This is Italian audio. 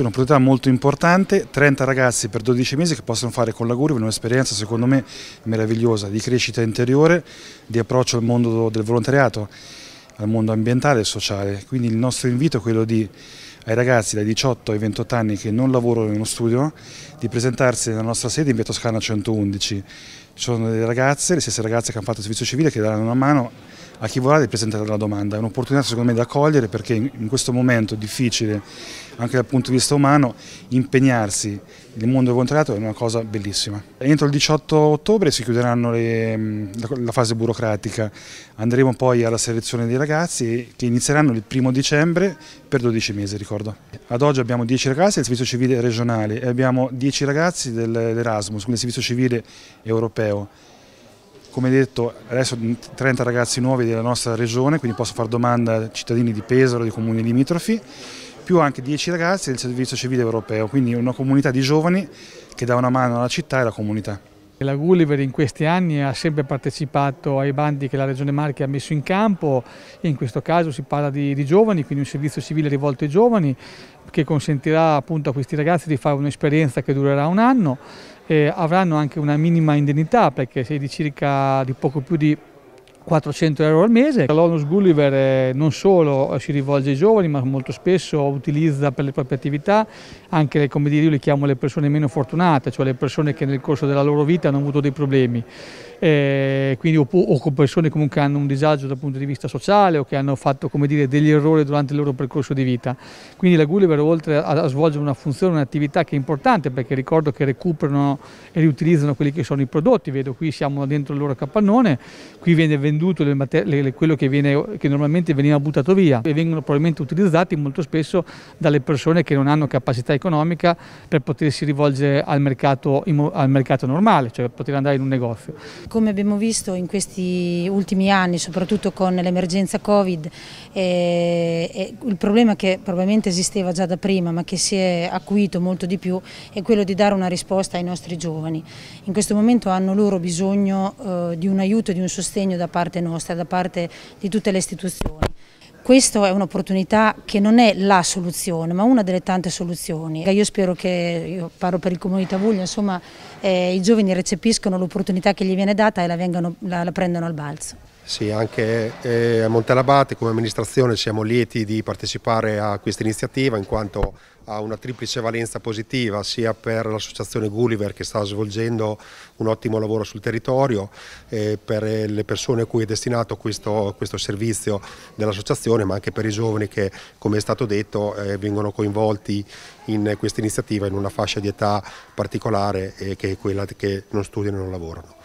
È un'opportunità molto importante, 30 ragazzi per 12 mesi che possono fare con l'Aguri un'esperienza secondo me meravigliosa di crescita interiore, di approccio al mondo del volontariato, al mondo ambientale e sociale. Quindi il nostro invito è quello di, ai ragazzi dai 18 ai 28 anni che non lavorano in uno studio di presentarsi nella nostra sede in via Toscana 111. Ci sono delle ragazze, le stesse ragazze che hanno fatto il servizio civile, che daranno una mano a chi vorrà di presentare la domanda. È un'opportunità secondo me da cogliere perché in questo momento difficile, anche dal punto di vista umano, impegnarsi nel mondo del volontariato è una cosa bellissima. Entro il 18 ottobre si chiuderanno le, mm, la fase burocratica, andremo poi alla selezione dei ragazzi che inizieranno il primo dicembre per 12 mesi ricordo. Ad oggi abbiamo 10 ragazzi del servizio civile regionale e abbiamo 10 ragazzi dell'Erasmus, quindi del servizio civile europeo come detto, adesso 30 ragazzi nuovi della nostra regione, quindi posso fare domanda a cittadini di Pesaro, di comuni limitrofi, più anche 10 ragazzi del Servizio Civile Europeo, quindi una comunità di giovani che dà una mano alla città e alla comunità. La Gulliver in questi anni ha sempre partecipato ai bandi che la Regione Marche ha messo in campo in questo caso si parla di, di giovani, quindi un servizio civile rivolto ai giovani che consentirà appunto a questi ragazzi di fare un'esperienza che durerà un anno. Eh, avranno anche una minima indennità perché sei di circa di poco più di 400 euro al mese. L'Onus Gulliver eh, non solo si rivolge ai giovani ma molto spesso utilizza per le proprie attività anche, come dire, io le chiamo le persone meno fortunate, cioè le persone che nel corso della loro vita hanno avuto dei problemi, eh, quindi, o, o persone comunque che hanno un disagio dal punto di vista sociale o che hanno fatto come dire, degli errori durante il loro percorso di vita. Quindi la Gulliver oltre a, a svolgere una funzione, un'attività che è importante perché ricordo che recuperano e riutilizzano quelli che sono i prodotti, vedo qui siamo dentro il loro capannone, qui viene venduto venduto le, quello che, viene, che, normalmente veniva buttato via e vengono probabilmente utilizzati molto spesso dalle persone che non hanno capacità economica per potersi rivolgere al mercato, al mercato normale, cioè poter andare in un negozio. Come abbiamo visto in questi ultimi anni, soprattutto con l'emergenza Covid, eh, eh, il problema che probabilmente esisteva già da prima ma che si è acuito molto di più è quello di dare una risposta ai nostri giovani. In questo momento hanno loro bisogno eh, di un aiuto, di un sostegno da parte parte nostra, da parte di tutte le istituzioni. Questa è un'opportunità che non è la soluzione, ma una delle tante soluzioni. Io spero che, io parlo per il Comune di Tavuglia, insomma, eh, i giovani recepiscono l'opportunità che gli viene data e la, vengano, la, la prendono al balzo. Sì, anche eh, a Montelabate come amministrazione siamo lieti di partecipare a questa iniziativa in quanto ha una triplice valenza positiva sia per l'associazione Gulliver che sta svolgendo un ottimo lavoro sul territorio, eh, per le persone a cui è destinato questo, questo servizio dell'associazione ma anche per i giovani che come è stato detto eh, vengono coinvolti in questa iniziativa in una fascia di età particolare eh, che è quella che non studiano e non lavorano.